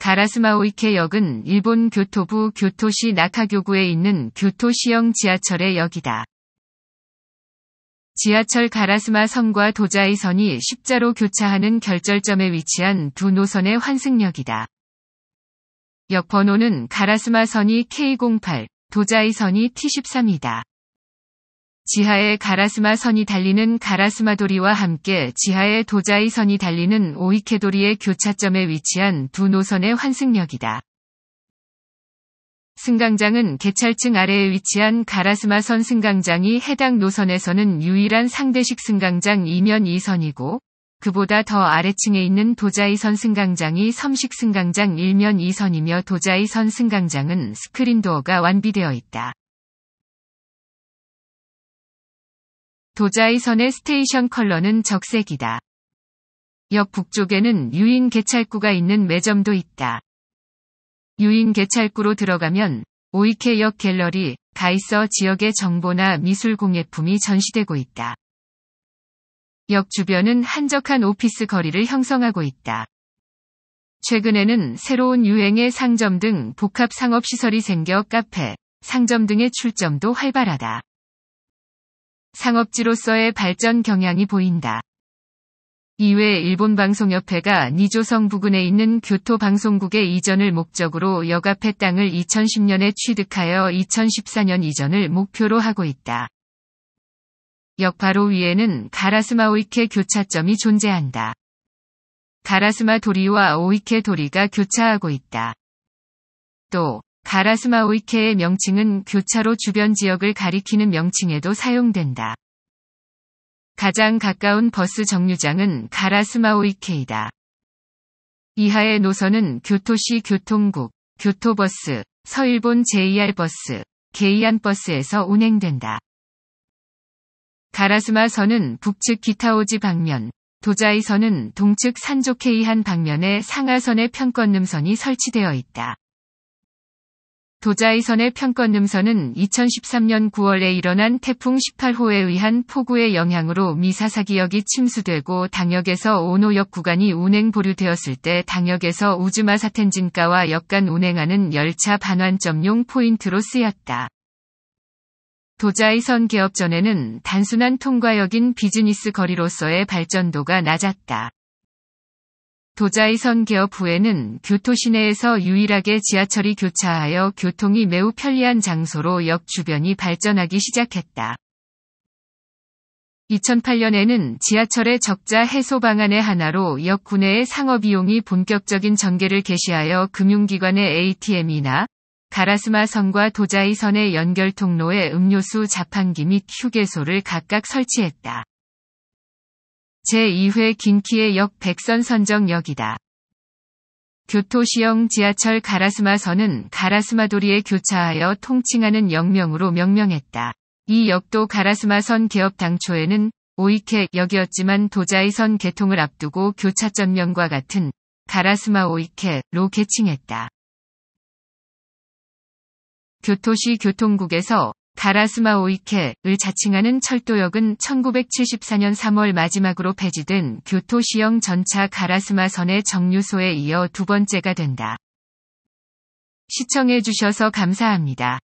가라스마오이케 역은 일본 교토부 교토시 나카교구에 있는 교토시형 지하철의 역이다. 지하철 가라스마 선과 도자이 선이 십자로 교차하는 결절점에 위치한 두 노선의 환승역이다. 역 번호는 가라스마 선이 K08, 도자이 선이 T13이다. 지하에 가라스마 선이 달리는 가라스마 도리와 함께 지하에 도자이 선이 달리는 오이케 도리의 교차점에 위치한 두 노선의 환승역이다. 승강장은 개찰층 아래에 위치한 가라스마 선 승강장이 해당 노선에서는 유일한 상대식 승강장 2면 2선이고 그보다 더 아래층에 있는 도자이선 승강장이 섬식 승강장 1면 2선이며 도자이선 승강장은 스크린 도어가 완비되어 있다. 도자이 선의 스테이션 컬러는 적색이다. 역 북쪽에는 유인 개찰구가 있는 매점도 있다. 유인 개찰구로 들어가면 오이케역 갤러리, 가이서 지역의 정보나 미술 공예품이 전시되고 있다. 역 주변은 한적한 오피스 거리를 형성하고 있다. 최근에는 새로운 유행의 상점 등 복합 상업시설이 생겨 카페, 상점 등의 출점도 활발하다. 상업지로서의 발전 경향이 보인다. 이외 일본 방송협회가 니조성 부근에 있는 교토 방송국의 이전을 목적으로 여가패 땅을 2010년에 취득하여 2014년 이전을 목표로 하고 있다. 역바로 위에는 가라스마 오이케 교차점이 존재한다. 가라스마 도리와 오이케 도리가 교차하고 있다. 또 가라스마우이케의 명칭은 교차로 주변 지역을 가리키는 명칭에도 사용된다. 가장 가까운 버스 정류장은 가라스마우이케이다. 이하의 노선은 교토시 교통국, 교토버스, 서일본 JR버스, 게이안버스에서 운행된다. 가라스마선은 북측 기타오지 방면, 도자이선은 동측 산조케이한 방면에 상하선의 편건음선이 설치되어 있다. 도자이선의 평건음선은 2013년 9월에 일어난 태풍 18호에 의한 폭우의 영향으로 미사사기역이 침수되고 당역에서 오노역 구간이 운행 보류되었을 때 당역에서 우즈마 사텐진가와 역간 운행하는 열차 반환점용 포인트로 쓰였다. 도자이선 개업 전에는 단순한 통과역인 비즈니스 거리로서의 발전도가 낮았다. 도자이선 개업 후에는 교토 시내에서 유일하게 지하철이 교차하여 교통이 매우 편리한 장소로 역 주변이 발전하기 시작했다. 2008년에는 지하철의 적자 해소 방안의 하나로 역 구내의 상업이용이 본격적인 전개를 개시하여 금융기관의 ATM이나 가라스마 선과 도자이 선의 연결 통로에 음료수 자판기 및 휴게소를 각각 설치했다. 제2회 긴키의 역 백선 선정역이다. 교토시형 지하철 가라스마선은 가라스마도리에 교차하여 통칭하는 역명으로 명명했다. 이 역도 가라스마선 개업 당초에는 오이케 역이었지만 도자이 선 개통을 앞두고 교차점명과 같은 가라스마 오이케로 개칭했다. 교토시 교통국에서 가라스마 오이케을 자칭하는 철도역은 1974년 3월 마지막으로 폐지된 교토시형 전차 가라스마선의 정류소에 이어 두 번째가 된다. 시청해주셔서 감사합니다.